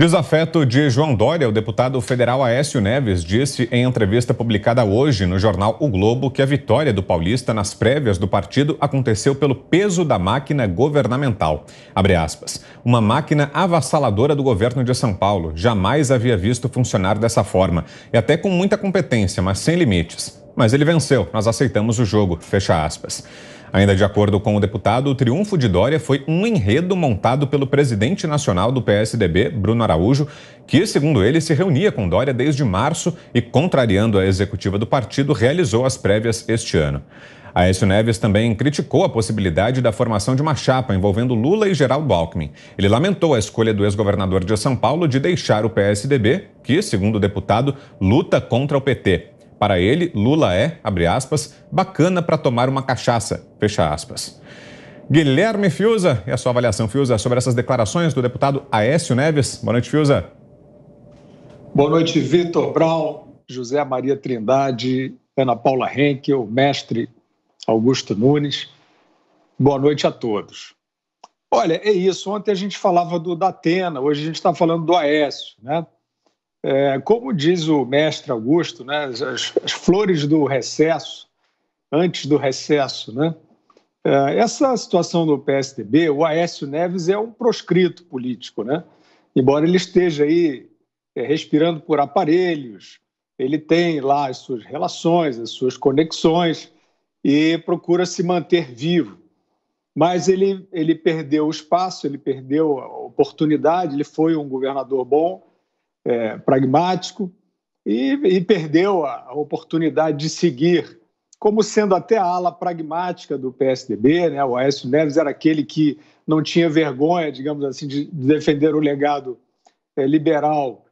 Desafeto de João Dória, o deputado federal Aécio Neves disse em entrevista publicada hoje no jornal O Globo que a vitória do paulista nas prévias do partido aconteceu pelo peso da máquina governamental. Abre aspas. Uma máquina avassaladora do governo de São Paulo. Jamais havia visto funcionar dessa forma. E até com muita competência, mas sem limites. Mas ele venceu, nós aceitamos o jogo, fecha aspas. Ainda de acordo com o deputado, o triunfo de Dória foi um enredo montado pelo presidente nacional do PSDB, Bruno Araújo, que, segundo ele, se reunia com Dória desde março e, contrariando a executiva do partido, realizou as prévias este ano. Aécio Neves também criticou a possibilidade da formação de uma chapa envolvendo Lula e Geraldo Alckmin. Ele lamentou a escolha do ex-governador de São Paulo de deixar o PSDB, que, segundo o deputado, luta contra o PT. Para ele, Lula é, abre aspas, bacana para tomar uma cachaça, fecha aspas. Guilherme Fiuza, e a sua avaliação, Fiuza, sobre essas declarações do deputado Aécio Neves? Boa noite, Fiuza. Boa noite, Vitor Brown, José Maria Trindade, Ana Paula Henkel, mestre Augusto Nunes. Boa noite a todos. Olha, é isso. Ontem a gente falava do Datena, hoje a gente está falando do Aécio, né? É, como diz o mestre Augusto, né, as, as flores do recesso, antes do recesso, né? É, essa situação do PSDB, o Aécio Neves é um proscrito político, né? Embora ele esteja aí é, respirando por aparelhos, ele tem lá as suas relações, as suas conexões e procura se manter vivo. Mas ele, ele perdeu o espaço, ele perdeu a oportunidade, ele foi um governador bom, é, pragmático e, e perdeu a, a, oportunidade de seguir como sendo até a ala pragmática do PSDB, né? O Aécio Neves era aquele que não tinha vergonha, digamos assim, de, defender o legado é, liberal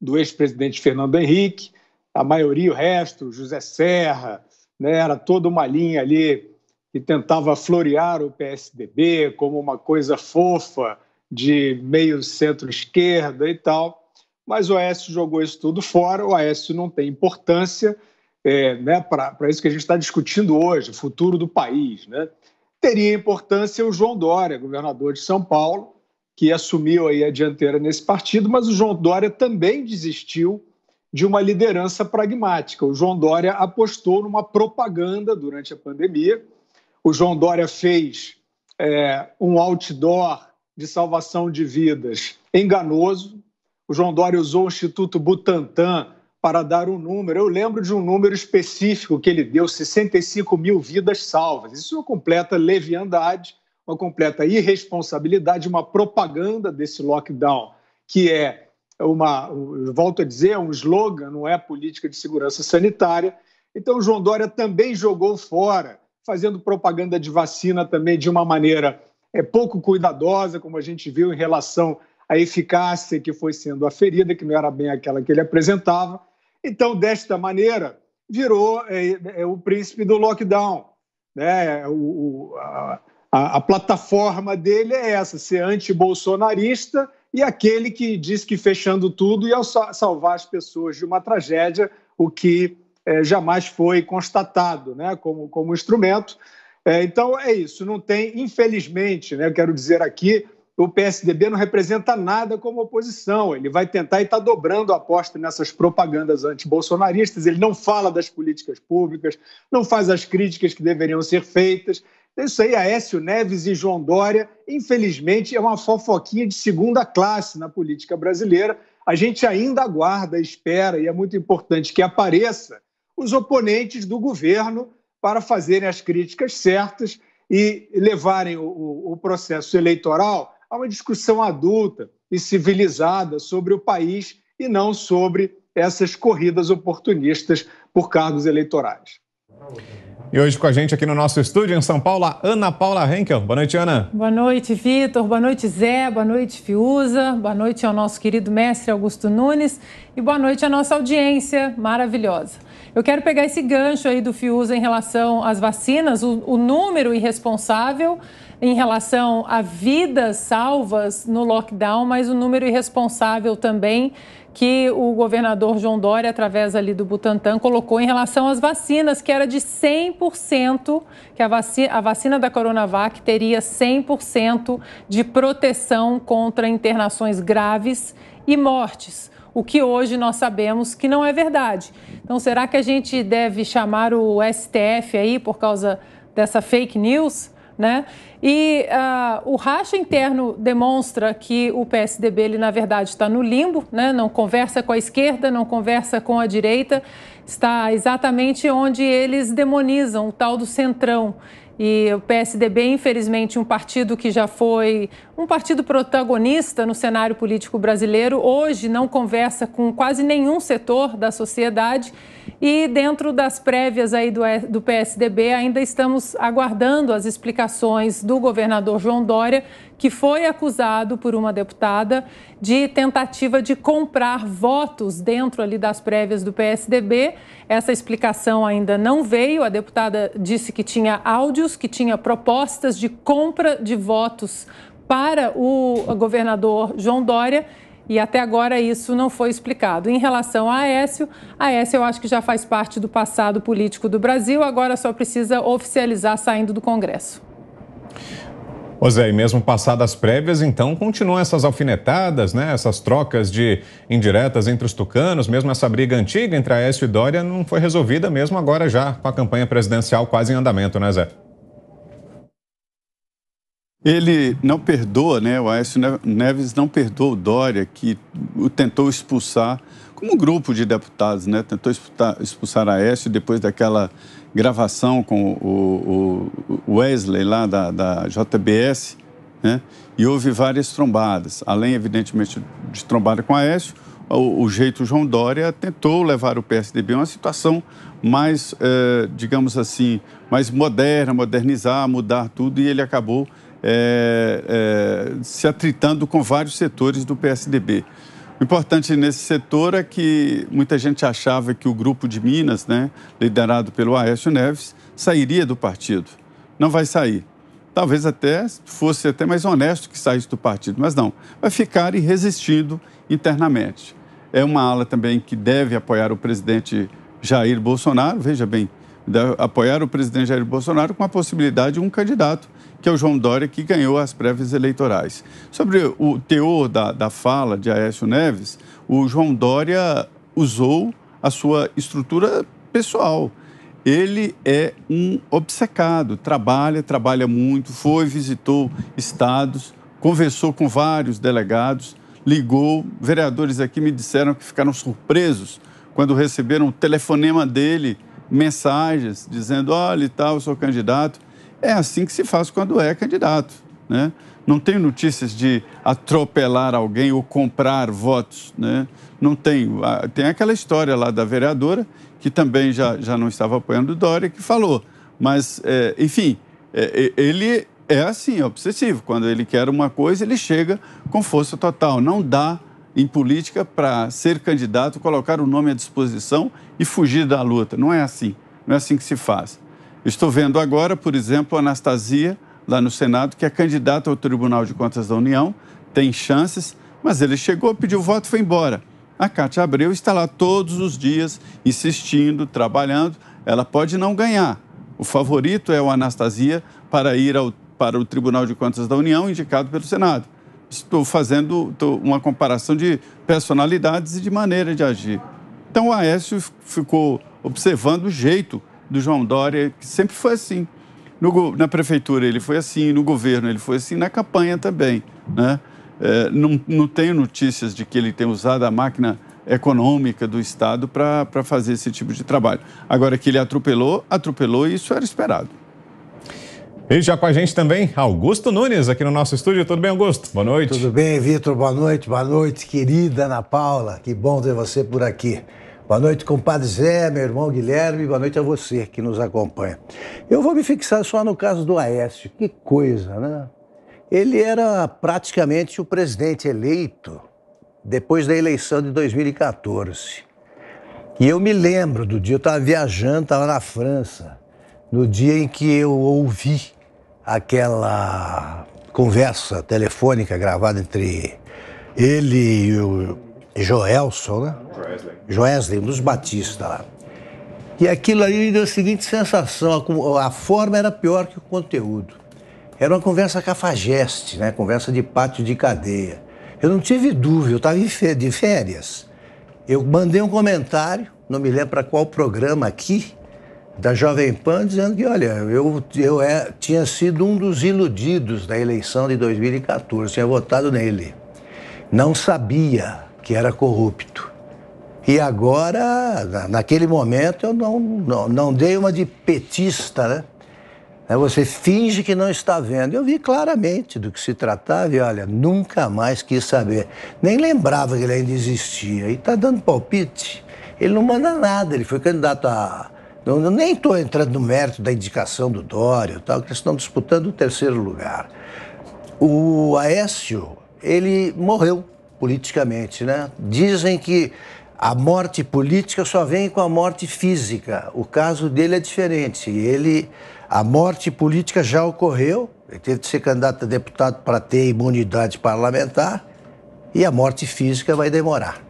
do ex-presidente Fernando Henrique. A maioria, o resto, José Serra, né? Era toda uma linha ali que tentava florear o PSDB como uma coisa fofa de meio centro-esquerda e tal mas o Aécio jogou isso tudo fora, o Aécio não tem importância é, né, para isso que a gente está discutindo hoje, o futuro do país. Né? Teria importância o João Dória, governador de São Paulo, que assumiu aí a dianteira nesse partido, mas o João Dória também desistiu de uma liderança pragmática. O João Dória apostou numa propaganda durante a pandemia. O João Dória fez é, um outdoor de salvação de vidas enganoso, o João Dória usou o Instituto Butantan para dar um número. Eu lembro de um número específico que ele deu: 65 mil vidas salvas. Isso é uma completa leviandade, uma completa irresponsabilidade, uma propaganda desse lockdown, que é uma, volto a dizer, é um slogan, não é política de segurança sanitária. Então, o João Dória também jogou fora, fazendo propaganda de vacina também de uma maneira é, pouco cuidadosa, como a gente viu em relação a eficácia que foi sendo aferida, que não era bem aquela que ele apresentava. Então, desta maneira, virou é, é, o príncipe do lockdown. Né? O, o, a, a, plataforma dele é essa: ser anti-bolsonarista e aquele que diz que fechando tudo ia salvar as pessoas de uma tragédia, o que é, jamais foi constatado né? como, como instrumento. É, então, é isso. Não tem, infelizmente, né? quero dizer aqui o PSDB não representa nada como oposição. Ele vai tentar e está dobrando a aposta nessas propagandas antibolsonaristas. Ele não fala das políticas públicas, não faz as críticas que deveriam ser feitas. Então, isso aí, Aécio Neves e João Dória, infelizmente, é uma fofoquinha de segunda classe na política brasileira. A gente ainda aguarda, espera, e é muito importante que apareça os oponentes do governo para fazerem as críticas certas e levarem o, o processo eleitoral a uma discussão adulta e civilizada sobre o país e não sobre essas corridas oportunistas por cargos eleitorais. E hoje com a gente aqui no nosso estúdio em São Paulo, a Ana Paula Henkel. Boa noite, Ana. Boa noite, Vitor. Boa noite, Zé. Boa noite, Fiuza. Boa noite ao nosso querido mestre Augusto Nunes. E boa noite à nossa audiência maravilhosa. Eu quero pegar esse gancho aí do Fiuza em relação às vacinas, o, o número irresponsável em relação a vidas salvas no lockdown, mas o número irresponsável também que o governador João Dória, através ali do Butantan, colocou em relação às vacinas, que era de 100%, que a vacina, a vacina da Coronavac teria 100% de proteção contra internações graves e mortes o que hoje nós sabemos que não é verdade. Então, será que a gente deve chamar o STF aí por causa dessa fake news? Né? E uh, o racha interno demonstra que o PSDB, ele, na verdade, está no limbo, né? não conversa com a esquerda, não conversa com a direita, está exatamente onde eles demonizam o tal do centrão. E o PSDB, infelizmente, um partido que já foi um partido protagonista no cenário político brasileiro hoje não conversa com quase nenhum setor da sociedade e dentro das prévias aí do, do PSDB ainda estamos aguardando as explicações do governador João Dória, que foi acusado por uma deputada de tentativa de comprar votos dentro ali das prévias do PSDB. Essa explicação ainda não veio. A deputada disse que tinha áudios, que tinha propostas de compra de votos para o governador João Dória. E até agora isso não foi explicado. Em relação a Aécio, Aécio eu acho que já faz parte do passado político do Brasil, agora só precisa oficializar saindo do Congresso. Pois é, e mesmo passadas prévias, então, continuam essas alfinetadas, né? Essas trocas de indiretas entre os tucanos, mesmo essa briga antiga entre Aécio e Dória não foi resolvida mesmo agora já, com a campanha presidencial quase em andamento, né, Zé? Ele não perdoa, né? O Aécio Neves não perdoa o Dória, que o tentou expulsar, como um grupo de deputados, né? Tentou expulsar, a Aécio depois daquela gravação com o, Wesley lá da, da JBS, né? E houve várias trombadas, além, evidentemente, de trombada com Aécio, o, o jeito João Dória tentou levar o PSDB a uma situação mais, eh, digamos assim, mais moderna, modernizar, mudar tudo, e ele acabou é, é, se atritando com vários setores do PSDB. O importante nesse setor é que muita gente achava que o grupo de Minas, né, liderado pelo Aécio Neves, sairia do partido. Não vai sair. Talvez até fosse até mais honesto que saísse do partido, mas não. Vai ficar resistindo internamente. É uma ala também que deve apoiar o presidente Jair Bolsonaro. Veja bem, apoiar o presidente Jair Bolsonaro com a possibilidade de um candidato, que é o João Dória, que ganhou as prévias eleitorais. Sobre o teor da, da fala de Aécio Neves, o João Dória usou a sua estrutura pessoal. Ele é um obcecado, trabalha, trabalha muito, foi, visitou estados, conversou com vários delegados, ligou. Vereadores aqui me disseram que ficaram surpresos quando receberam o telefonema dele mensagens dizendo: olha e tal, eu sou candidato. É assim que se faz quando é candidato. Né? Não tem notícias de atropelar alguém ou comprar votos. Né? Não tem. Ah, tem aquela história lá da vereadora, que também já, já não estava apoiando o Dória, que falou. Mas, é, enfim, é, ele é assim, é obsessivo. Quando ele quer uma coisa, ele chega com força total. Não dá em política para ser candidato, colocar o nome à disposição e fugir da luta. Não é assim. Não é assim que se faz. Estou vendo agora, por exemplo, Anastasia, lá no Senado, que é candidata ao Tribunal de Contas da União, tem chances, mas ele chegou, pediu voto e foi embora. A Cátia Abreu está lá todos os dias, insistindo, trabalhando. Ela pode não ganhar. O favorito é o Anastasia para ir ao, para o Tribunal de Contas da União, indicado pelo Senado estou fazendo uma comparação de personalidades e de maneira de agir. Então o Aécio ficou observando o jeito do João Dória, que sempre foi assim. No, na prefeitura ele foi assim, no governo ele foi assim, na campanha também. Né? É, não, não tenho notícias de que ele tenha usado a máquina econômica do Estado para fazer esse tipo de trabalho. Agora que ele atropelou, atropelou e isso era esperado. E já com a gente também, Augusto Nunes, aqui no nosso estúdio. Tudo bem, Augusto? Boa noite. Tudo bem, Vitor. Boa noite. Boa noite, querida Ana Paula. Que bom ter você por aqui. Boa noite, compadre Zé, meu irmão Guilherme. Boa noite a você que nos acompanha. Eu vou me fixar só no caso do Aécio. Que coisa, né? Ele era praticamente o presidente eleito depois da eleição de 2014. E eu me lembro do dia, eu estava viajando, estava na França, no dia em que eu ouvi aquela conversa telefônica gravada entre ele e o Joelson, né? Joesley, um dos Batista lá. E aquilo ali deu a seguinte sensação, a, a forma era pior que o conteúdo. Era uma conversa cafajeste, né? conversa de pátio de cadeia. Eu não tive dúvida, eu estava de férias. Eu mandei um comentário, não me lembro para qual programa aqui, da Jovem Pan dizendo que, olha, eu, eu é, tinha sido um dos iludidos da eleição de 2014, tinha votado nele. Não sabia que era corrupto. E agora, naquele momento, eu não, não, não dei uma de petista, né? Você finge que não está vendo. Eu vi claramente do que se tratava e, olha, nunca mais quis saber. Nem lembrava que ele ainda existia. E está dando palpite. Ele não manda nada. Ele foi candidato a, não, eu nem estou entrando no mérito da indicação do Dória, tal, que eles estão disputando o terceiro lugar. O Aécio, ele morreu politicamente, né? Dizem que a morte política só vem com a morte física. O caso dele é diferente. Ele, a morte política já ocorreu. Ele teve que ser candidato a deputado para ter imunidade parlamentar e a morte física vai demorar.